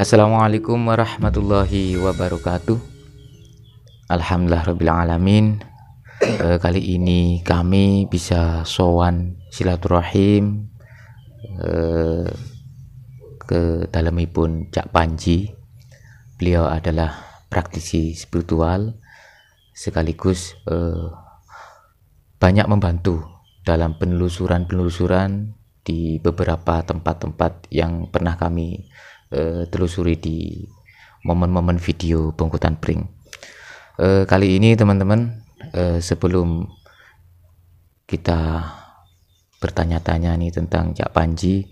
Assalamualaikum warahmatullahi wabarakatuh. Alhamdulillah rabbil alamin. E, kali ini kami bisa sowan silaturahim e, ke dalemipun Cak Panji. Beliau adalah praktisi spiritual sekaligus e, banyak membantu dalam penelusuran-penelusuran di beberapa tempat-tempat yang pernah kami uh, telusuri di momen-momen video bongkutan pring uh, eh, kali ini teman-teman uh, sebelum kita bertanya-tanya nih tentang Cak Panji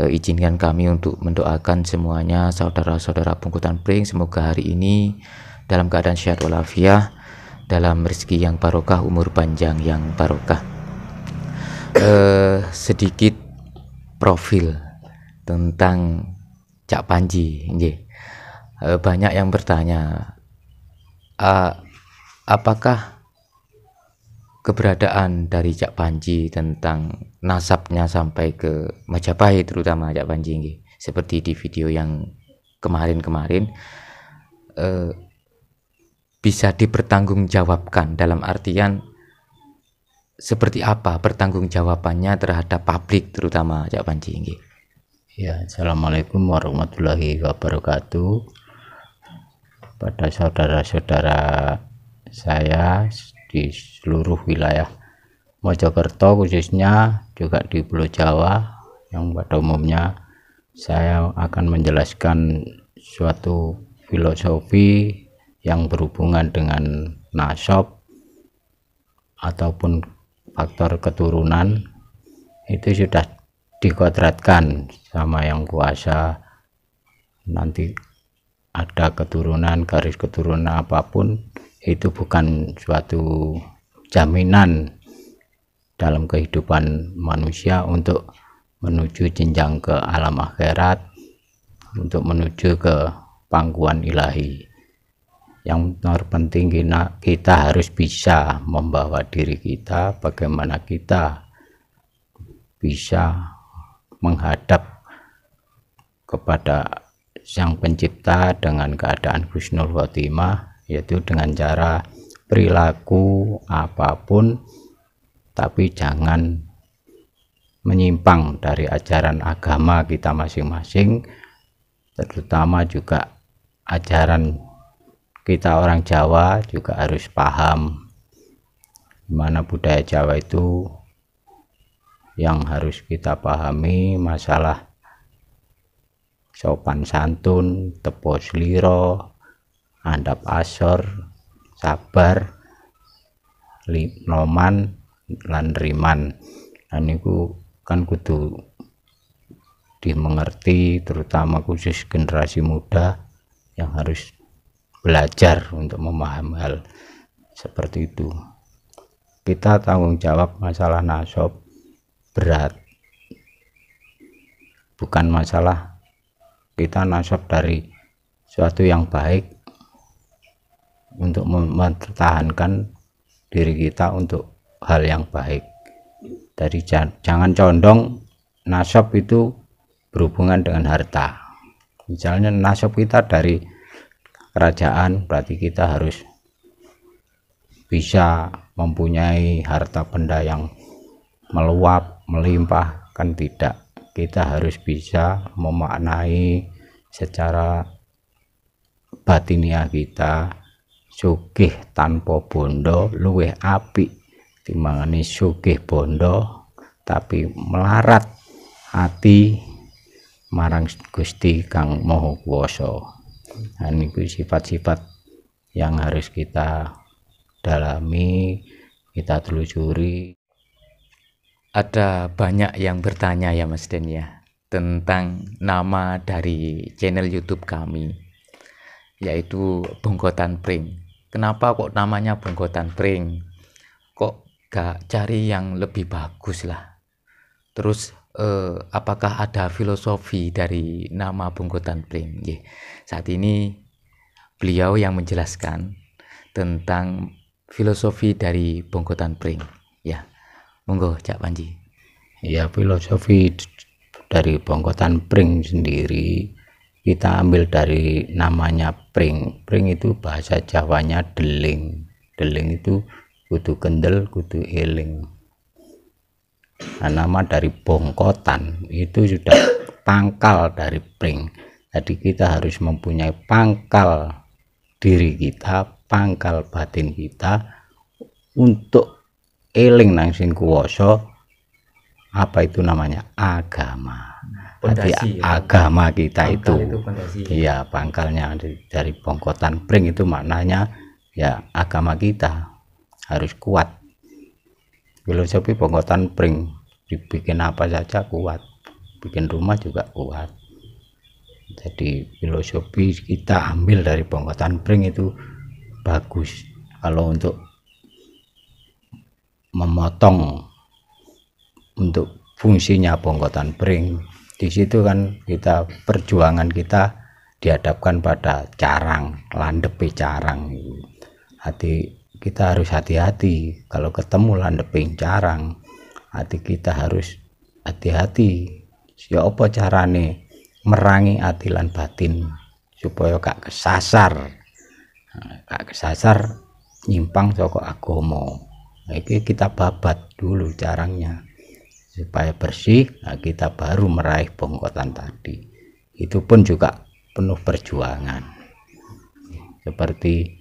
uh, izinkan kami untuk mendoakan semuanya saudara-saudara bongkutan pring semoga hari ini dalam keadaan sehat walafiat dalam rezeki yang barokah umur panjang yang barokah uh, sedikit profil tentang Cak Panji nggih. Eh, banyak yang bertanya eh, apakah keberadaan dari Cak Panji tentang nasabnya sampai ke Majapahit terutama Cak Panji nggih. Seperti di video yang kemarin-kemarin uh, bisa dipertanggungjawabkan dalam artian seperti apa pertanggungjawabannya terhadap publik terutama Cak Panji nggih. Ya, Assalamualaikum warahmatullahi wabarakatuh. Pada saudara-saudara saya di seluruh wilayah Mojokerto khususnya juga di Pulau Jawa yang pada umumnya saya akan menjelaskan suatu filosofi yang berhubungan dengan nasab ataupun faktor keturunan itu sudah dikodratkan sama yang kuasa nanti ada keturunan garis keturunan apapun itu bukan suatu jaminan dalam kehidupan manusia untuk menuju jenjang ke alam akhirat untuk menuju ke pangkuan ilahi yang terpenting kita harus bisa membawa diri kita bagaimana kita bisa menghadap kepada Sang Pencipta dengan keadaan husnul khotimah yaitu dengan cara perilaku apapun tapi jangan menyimpang dari ajaran agama kita masing-masing terutama juga ajaran kita orang Jawa juga harus paham mana budaya Jawa itu yang harus kita pahami masalah sopan santun, tepos liro, andap asor, sabar, noman, lan riman. Dan itu kan kudu dimengerti terutama khusus generasi muda yang harus belajar untuk memahami hal seperti itu. Kita tanggung jawab masalah nasab berat bukan masalah kita nasab dari suatu yang baik untuk mempertahankan diri kita untuk hal yang baik dari jangan condong nasab itu berhubungan dengan harta misalnya nasab kita dari kerajaan berarti kita harus bisa mempunyai harta benda yang meluap melimpah kan tidak kita harus bisa memaknai secara batinia kita sugih tanpa bondo luweh api timangani sugih bondo tapi melarat hati marang Gusti Kang moho kuoso Nah, sifat-sifat yang harus kita dalami, kita telusuri ada banyak yang bertanya ya Mas Den ya tentang nama dari channel YouTube kami yaitu Bongkotan Pring. Kenapa kok namanya Bongkotan Pring? Kok gak cari yang lebih bagus lah. Terus eh, apakah ada filosofi dari nama Bongkotan Pring? Ye. Saat ini beliau yang menjelaskan tentang filosofi dari Bongkotan Pring monggo Cak Panji ya filosofi dari bongkotan pring sendiri kita ambil dari namanya pring pring itu bahasa Jawanya deling deling itu kudu kendel kudu eling nah, nama dari bongkotan itu sudah pangkal dari pring jadi kita harus mempunyai pangkal diri kita pangkal batin kita untuk eling nang sing kuwasa apa itu namanya agama Pondasi, ya, agama kita itu, itu ya iya, pangkalnya dari bongkotan pring itu maknanya ya agama kita harus kuat filosofi bongkotan pring dibikin apa saja kuat bikin rumah juga kuat jadi filosofi kita ambil dari bongkotan pring itu bagus kalau untuk memotong untuk fungsinya bongkotan pring Di situ kan kita perjuangan kita dihadapkan pada carang, landepi carang. Hati kita harus hati-hati kalau ketemu landepi carang. Hati kita harus hati-hati. siapa ya apa carane merangi atilan batin supaya gak kesasar. Nah, gak kesasar nyimpang soko agomo Oke, kita babat dulu caranya supaya bersih. Nah, kita baru meraih bongkotan tadi. Itu pun juga penuh perjuangan. Seperti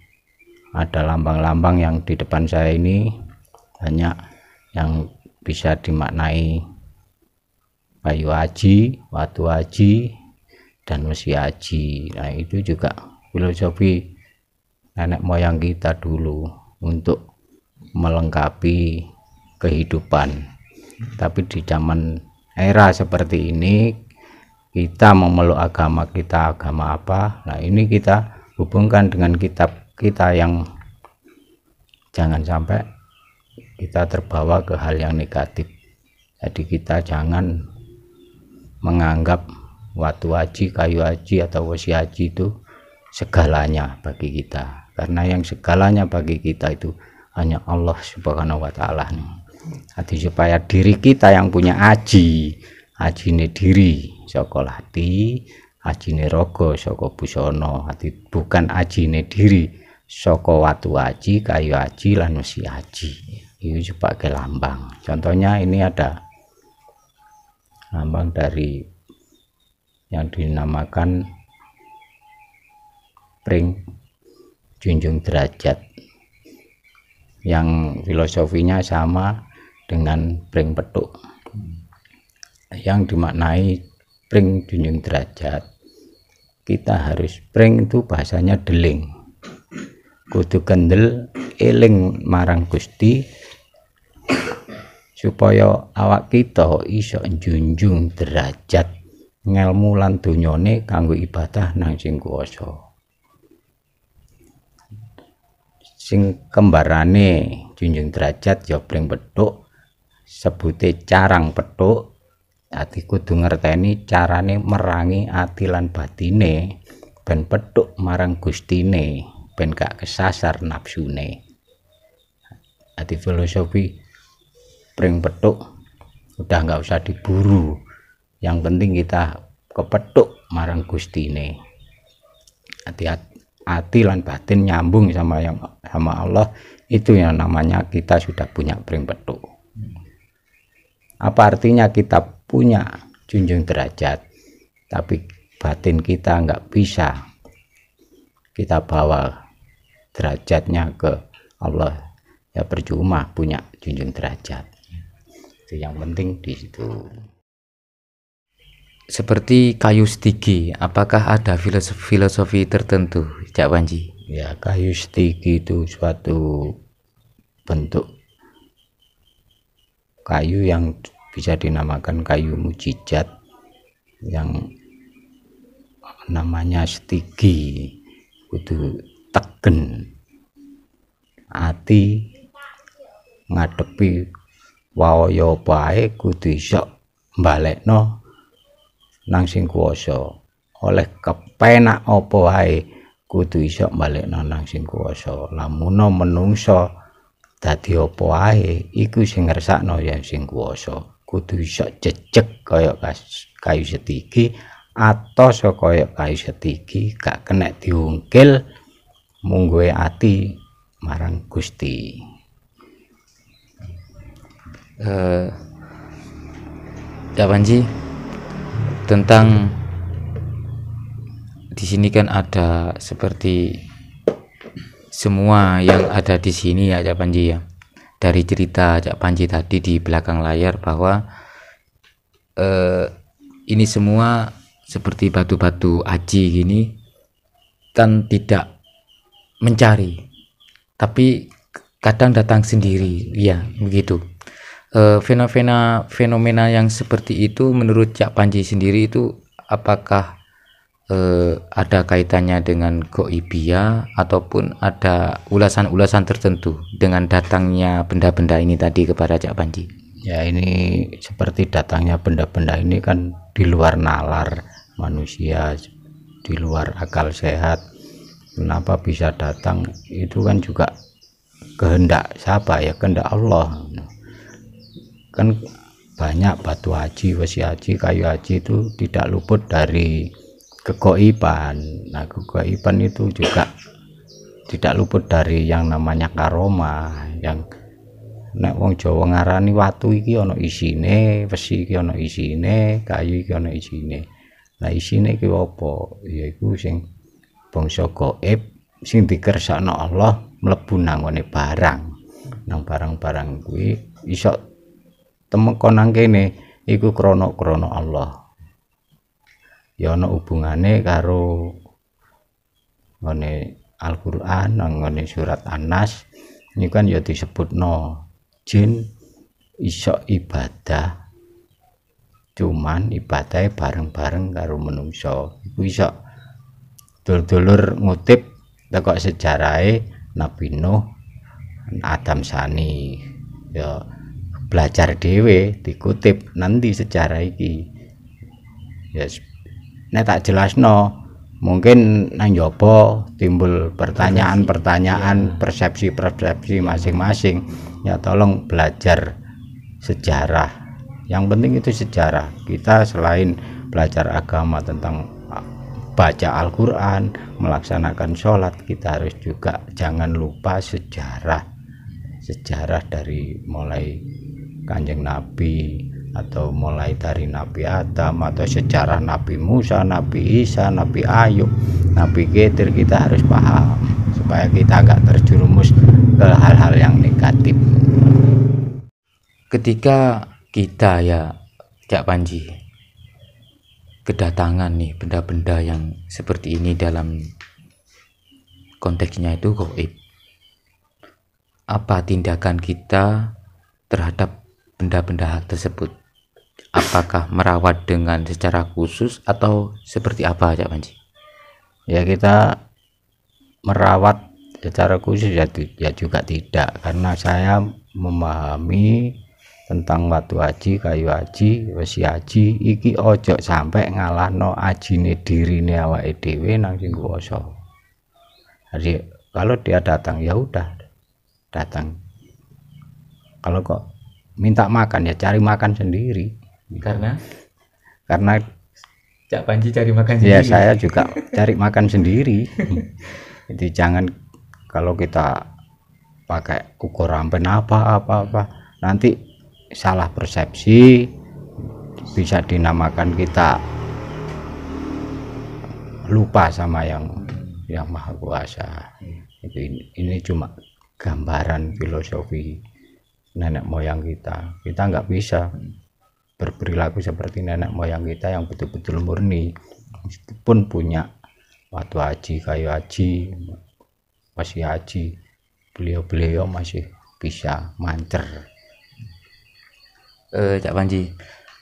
ada lambang-lambang yang di depan saya ini banyak yang bisa dimaknai kayu aji, watu aji, dan mesi aji. Nah, itu juga filosofi nenek moyang kita dulu untuk melengkapi kehidupan. Tapi di zaman era seperti ini kita memeluk agama kita agama apa? Nah, ini kita hubungkan dengan kitab kita yang jangan sampai kita terbawa ke hal yang negatif. Jadi kita jangan menganggap watu aji, kayu aji atau wasi aji itu segalanya bagi kita. Karena yang segalanya bagi kita itu hanya Allah Subhanahu wa taala nih. hati supaya diri kita yang punya aji, aji ajine diri aji lati, roko, soko busono, hati bukan aji ajine diri soko watu aji, kayu aji lan wesi aji. Itu sebagai lambang. Contohnya ini ada lambang dari yang dinamakan pring junjung derajat yang filosofinya sama dengan pring petuk yang dimaknai pring junjung derajat kita harus pring itu bahasanya deling kudu kendel eling marang Gusti supaya awak kita iso junjung derajat ngelmu lan donyane kanggo ibadah nang sing sing kembarane junjung derajat ya pring petuk sebute carang petuk ati kudu ngerteni carane merangi ati lan batine ben petuk marang gustine ben gak kesasar nafsune ati filosofi pring petuk udah nggak usah diburu yang penting kita kepetuk marang gustine hati-hati hati dan batin nyambung sama yang sama Allah itu yang namanya kita sudah punya pring petuk apa artinya kita punya junjung derajat tapi batin kita nggak bisa kita bawa derajatnya ke Allah ya percuma punya junjung derajat itu yang penting di situ seperti kayu stigi apakah ada filosofi, filosofi tertentu Cak Panji ya kayu stigi itu suatu bentuk kayu yang bisa dinamakan kayu mujizat yang namanya stigi itu tegen hati ngadepi waya bae kudu iso nang sing kuasa oleh kepenak apa wae kudu iso bali nang sing kuasa lamun menungsa dadi apa wae iku sing ngersakno ya sing kuasa kudu iso jejeg kaya kayu setiki atau kaya kayu setiki gak kena diungkil mungguwe ati marang Gusti eh uh, tentang di sini kan ada seperti semua yang ada di sini ya Cak Panji ya dari cerita Cak Panji tadi di belakang layar bahwa eh, ini semua seperti batu-batu aji gini dan tidak mencari tapi kadang datang sendiri ya begitu Eh, fenomena uh, fenomena yang seperti itu menurut Cak Panji sendiri itu apakah uh, ada kaitannya dengan goibia ataupun ada ulasan-ulasan tertentu dengan datangnya benda-benda ini tadi kepada Cak Panji? Ya ini seperti datangnya benda-benda ini kan di luar nalar manusia, di luar akal sehat. Kenapa bisa datang? Itu kan juga kehendak siapa ya? Kehendak Allah kan banyak batu haji, besi haji, kayu haji itu tidak luput dari kekoipan Nah, kekoipan itu juga tidak luput dari yang namanya karoma yang nek wong Jawa ngarani watu iki ono isine, besi iki ono isine, kayu iki ono isine. Nah, isine iki apa? Yaiku sing bangsa gaib sing dikersakno Allah mlebu nang barang. Nang barang-barang kuwi iso temeka nang kene iku krana-krana Allah. Ya ana hubungane karo ngene Al-Qur'an ngene surat An-Nas iki kan ya disebutno jin iso ibadah cuman ibadahe bareng-bareng karo manungsa. Iku iso dulur-dulur ngutip teko sejarahe Nabi Nuh Adam Sani ya belajar dewe dikutip nanti sejarah iki ya yes. ini tak jelas no mungkin nang jopo timbul pertanyaan-pertanyaan iya. persepsi-persepsi masing-masing ya tolong belajar sejarah yang penting itu sejarah kita selain belajar agama tentang ah, baca Al-Quran melaksanakan sholat kita harus juga jangan lupa sejarah sejarah dari mulai kanjeng Nabi atau mulai dari Nabi Adam atau sejarah Nabi Musa, Nabi Isa, Nabi Ayub, Nabi Geter kita harus paham supaya kita nggak terjerumus ke hal-hal yang negatif. Ketika kita ya Cak Panji kedatangan nih benda-benda yang seperti ini dalam konteksnya itu goib apa tindakan kita terhadap benda-benda tersebut? Apakah merawat dengan secara khusus atau seperti apa, Cak Panji? Ya kita merawat secara khusus ya, ya juga tidak karena saya memahami tentang batu aji, kayu aji, besi aji, iki ojo sampai ngalah no diri ne awa edw nang sing oso. jadi kalau dia datang ya udah datang kalau kok minta makan ya cari makan sendiri karena karena Cak Panji cari makan ya, sendiri ya saya juga cari makan sendiri jadi jangan kalau kita pakai ukuran apa apa apa nanti salah persepsi bisa dinamakan kita lupa sama yang yang maha kuasa itu iya. ini, ini cuma gambaran filosofi nenek moyang kita kita nggak bisa berperilaku seperti nenek moyang kita yang betul-betul murni pun punya waktu aji, kayu aji, masih aji, beliau-beliau masih bisa mancer eh Cak Panji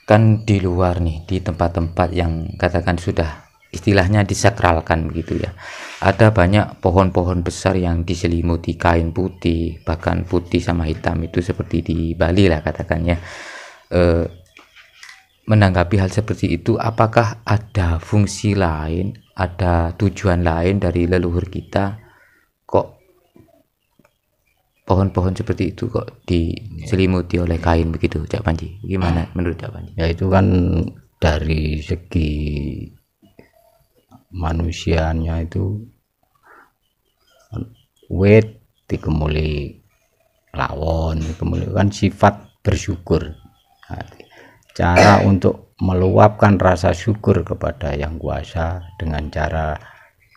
kan di luar nih di tempat-tempat yang katakan sudah istilahnya disakralkan begitu ya ada banyak pohon-pohon besar yang diselimuti kain putih bahkan putih sama hitam itu seperti di Bali lah katakannya e, menanggapi hal seperti itu apakah ada fungsi lain ada tujuan lain dari leluhur kita kok pohon-pohon seperti itu kok diselimuti oleh kain begitu Cak Panji gimana menurut Cak Panji ya itu kan dari segi manusianya itu wet dikemuli lawon dikemuli kan sifat bersyukur nah, cara untuk meluapkan rasa syukur kepada yang kuasa dengan cara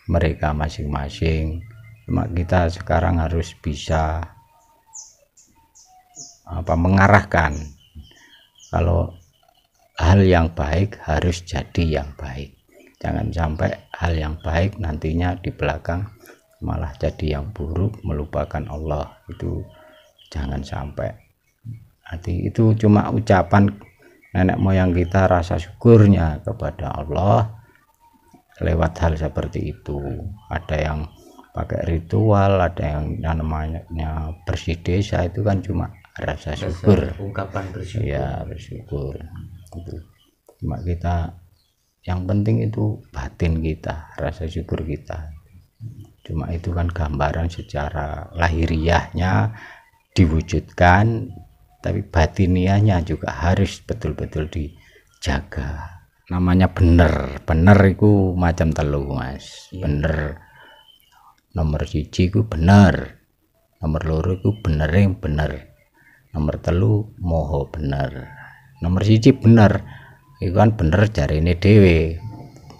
mereka masing-masing cuma kita sekarang harus bisa apa mengarahkan kalau hal yang baik harus jadi yang baik jangan sampai hal yang baik nantinya di belakang malah jadi yang buruk melupakan Allah itu jangan sampai nanti itu cuma ucapan nenek moyang kita rasa syukurnya kepada Allah lewat hal seperti itu ada yang pakai ritual ada yang namanya bersih desa itu kan cuma rasa syukur rasa ungkapan bersyukur ya bersyukur cuma kita yang penting itu batin kita rasa syukur kita cuma itu kan gambaran secara lahiriahnya diwujudkan tapi batiniahnya juga harus betul-betul dijaga namanya bener bener itu macam telur mas iya. bener nomor cici ku bener nomor loro itu bener yang bener nomor telu moho bener nomor cici bener iku kan bener jarine dhewe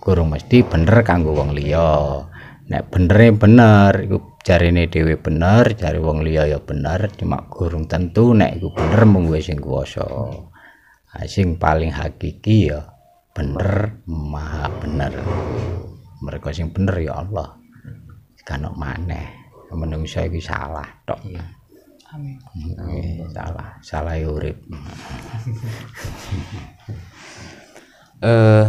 kurung mesti bener kanggo wong liya nek benere bener iku jarine dhewe bener jari wong liya ya bener cuma kurung tentu nek iku bener mung sing kuwasa sing paling hakiki ya bener maha bener mereka sing bener ya Allah kanok maneh menungso iki salah tok iya. amin salah salah urip uh,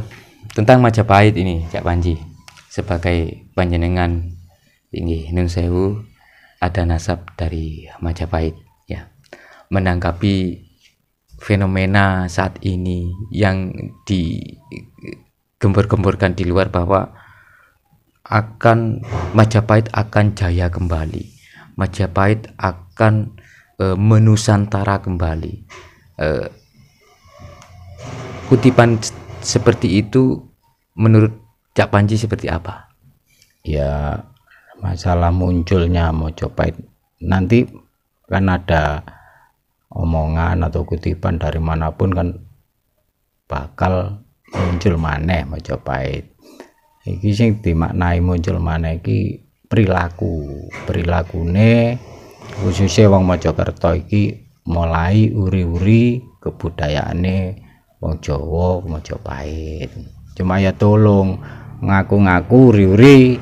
tentang Majapahit ini Cak Panji sebagai panjenengan tinggi Nun Sewu ada nasab dari Majapahit ya menanggapi fenomena saat ini yang gembur gemburkan di luar bahwa akan Majapahit akan jaya kembali Majapahit akan e, menusantara kembali e, kutipan seperti itu menurut Cak Panji seperti apa? Ya masalah munculnya Mojopahit nanti kan ada omongan atau kutipan dari manapun kan bakal muncul maneh Mojopahit ini iki sing dimaknai muncul maneh iki perilaku perilaku perilakune khususnya wong Mojokerto iki mulai uri-uri kebudayaannya wong Jawa Majapahit. Cuma ya tolong ngaku-ngaku riuri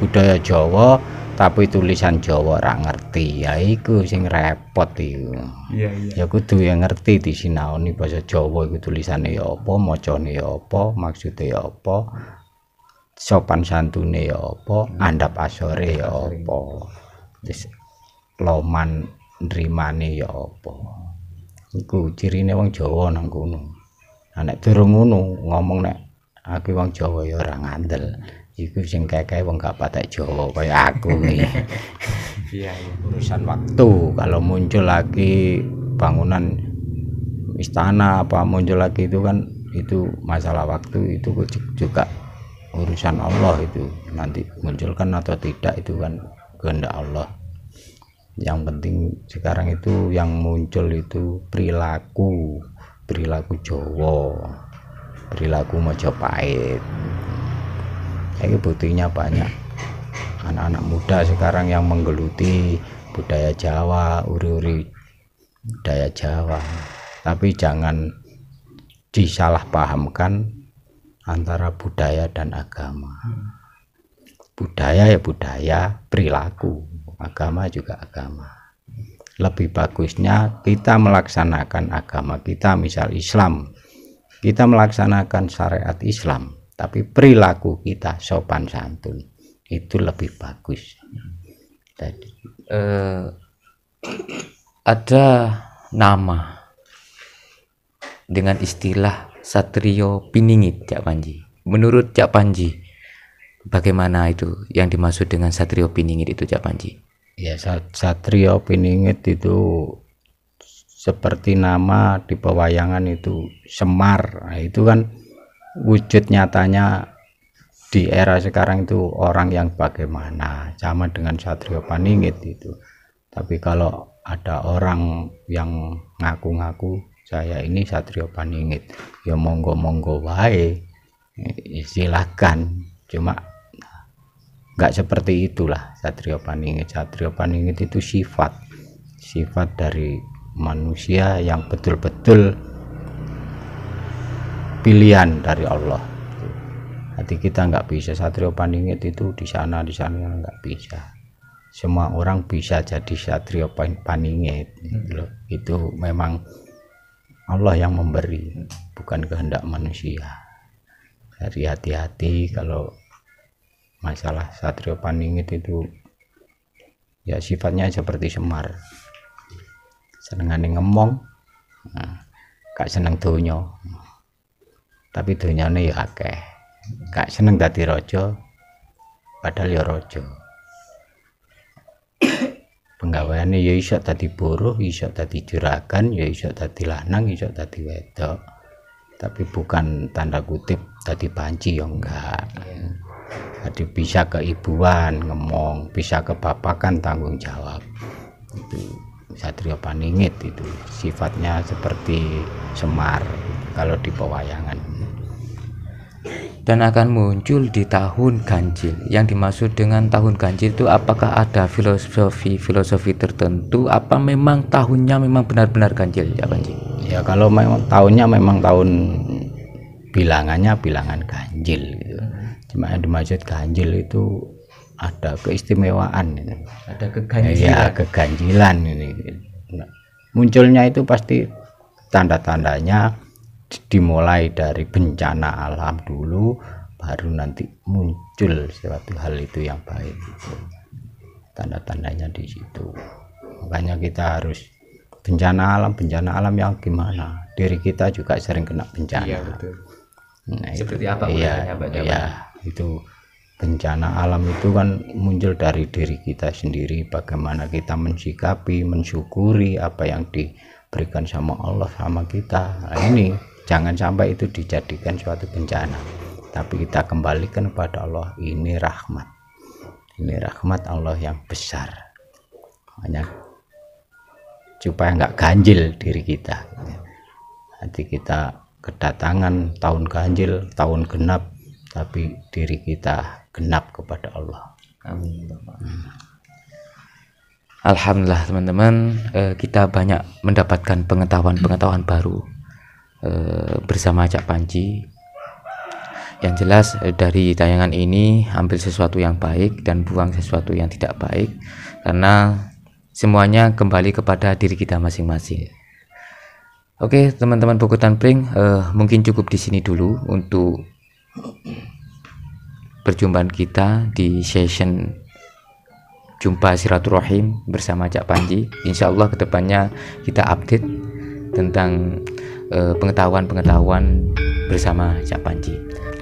budaya Jawa tapi tulisan Jawa ora ngerti. Ya iku sing repot iku. Iya iya. Ya kudu ya ngerti disinaoni basa Jawa iku tulisane ya apa, macane ya apa, maksude ya apa. sopan santune ya apa, hmm. andap asore ya apa. loman nrimane ya apa. Iku cirine wong Jawa nang gunung. nah, nek durung ngono ngomong nek aku wong Jawa ya ora ngandel iku sing kaya wong gak patek Jawa kaya aku iki iya, iya. Iya, iya urusan waktu kalau muncul lagi bangunan istana apa muncul lagi itu kan itu masalah waktu itu juga urusan Allah itu nanti munculkan atau tidak itu kan kehendak Allah yang penting sekarang itu yang muncul itu perilaku perilaku Jawa perilaku Majapahit ini buktinya banyak anak-anak muda sekarang yang menggeluti budaya Jawa uri-uri budaya Jawa tapi jangan disalahpahamkan antara budaya dan agama budaya ya budaya perilaku agama juga agama lebih bagusnya kita melaksanakan agama kita misal Islam kita melaksanakan syariat Islam tapi perilaku kita sopan santun itu lebih bagus tadi eh, ada nama dengan istilah Satrio Piningit Cak Panji menurut Cak Panji bagaimana itu yang dimaksud dengan Satrio Piningit itu Cak Panji ya Satrio Piningit itu seperti nama di pewayangan itu Semar nah, itu kan wujud nyatanya di era sekarang itu orang yang bagaimana sama dengan Satrio Paningit itu tapi kalau ada orang yang ngaku-ngaku saya ini Satrio Paningit ya monggo-monggo wae eh, silahkan cuma nggak seperti itulah Satrio Paningit Satrio Paningit itu sifat sifat dari manusia yang betul-betul pilihan dari Allah hati kita nggak bisa Satrio Paningit itu di sana di sana nggak bisa semua orang bisa jadi Satrio Paningit gitu itu memang Allah yang memberi bukan kehendak manusia dari hati-hati kalau masalah Satrio Paningit itu ya sifatnya seperti Semar seneng nengemong ngomong nah, gak seneng donya tapi ini ya akeh kak seneng tadi rojo padahal ya rojo penggawaannya ya isok tadi buruh isok tadi juragan ya isok tadi lanang isok tadi wedok tapi bukan tanda kutip tadi panci ya enggak jadi bisa keibuan ngomong bisa kebapakan tanggung jawab itu Satrio Paningit itu sifatnya seperti Semar kalau di pewayangan dan akan muncul di tahun ganjil yang dimaksud dengan tahun ganjil itu apakah ada filosofi-filosofi tertentu apa memang tahunnya memang benar-benar ganjil ya ganjil ya kalau memang tahunnya memang tahun bilangannya bilangan ganjil gitu Cuma di masjid ganjil itu ada keistimewaan ini, ada keganjilan ya keganjilan ini nah, munculnya itu pasti tanda-tandanya dimulai dari bencana alam dulu baru nanti muncul suatu hal itu yang baik gitu. tanda-tandanya di situ makanya kita harus bencana alam bencana alam yang gimana diri kita juga sering kena bencana iya, betul. Nah, seperti itu, apa iya, iya, itu bencana alam itu kan muncul dari diri kita sendiri bagaimana kita mensikapi mensyukuri apa yang diberikan sama Allah sama kita nah, ini jangan sampai itu dijadikan suatu bencana tapi kita kembalikan kepada Allah ini rahmat ini rahmat Allah yang besar hanya supaya nggak ganjil diri kita nanti kita kedatangan tahun ganjil tahun genap tapi diri kita genap kepada Allah. Amin. Ya hmm. Alhamdulillah teman-teman eh, kita banyak mendapatkan pengetahuan-pengetahuan baru eh, bersama Cak Panji. Yang jelas eh, dari tayangan ini ambil sesuatu yang baik dan buang sesuatu yang tidak baik karena semuanya kembali kepada diri kita masing-masing. Oke teman-teman Bogotan Pring mungkin cukup di sini dulu untuk perjumpaan kita di session jumpa silaturahim bersama Cak Panji. Insya Allah kedepannya kita update tentang eh, pengetahuan-pengetahuan bersama Cak Panji.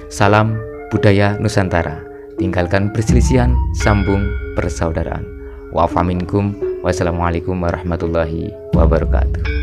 Salam budaya Nusantara. Tinggalkan perselisihan, sambung persaudaraan. Wa'afaminkum. Wassalamualaikum warahmatullahi wabarakatuh.